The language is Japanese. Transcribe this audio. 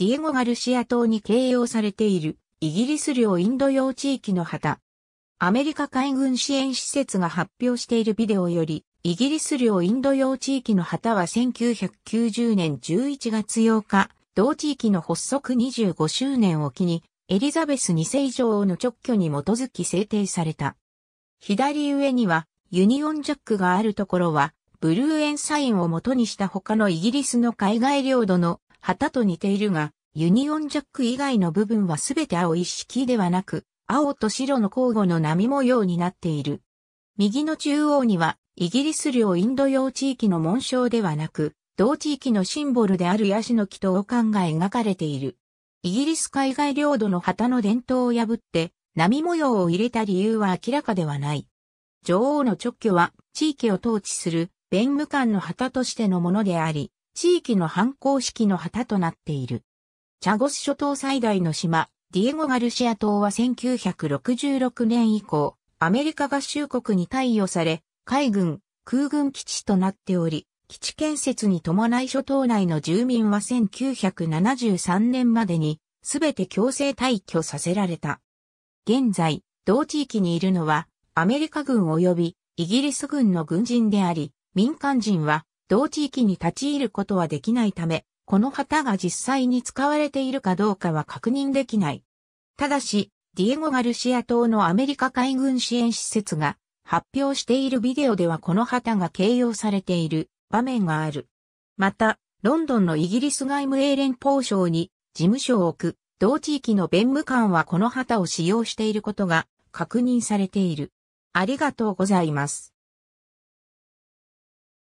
ディエゴ・ガルシア島に形容されている、イギリス領インド洋地域の旗。アメリカ海軍支援施設が発表しているビデオより、イギリス領インド洋地域の旗は1990年11月8日、同地域の発足25周年を機に、エリザベス2世女王の直挙に基づき制定された。左上には、ユニオンジャックがあるところは、ブルーエンサインを元にした他のイギリスの海外領土の旗と似ているが、ユニオンジャック以外の部分はすべて青一式ではなく、青と白の交互の波模様になっている。右の中央には、イギリス領インド洋地域の紋章ではなく、同地域のシンボルであるヤシの木と王冠が描かれている。イギリス海外領土の旗の伝統を破って、波模様を入れた理由は明らかではない。女王の直居は、地域を統治する、弁務官の旗としてのものであり、地域の反抗式の旗となっている。チャゴス諸島最大の島、ディエゴ・ガルシア島は1966年以降、アメリカ合衆国に貸与され、海軍、空軍基地となっており、基地建設に伴い諸島内の住民は1973年までに、すべて強制退去させられた。現在、同地域にいるのは、アメリカ軍及びイギリス軍の軍人であり、民間人は同地域に立ち入ることはできないため、この旗が実際に使われているかどうかは確認できない。ただし、ディエゴ・ガルシア島のアメリカ海軍支援施設が発表しているビデオではこの旗が掲揚されている場面がある。また、ロンドンのイギリス外務英連邦省に事務所を置く同地域の弁務官はこの旗を使用していることが確認されている。ありがとうございます。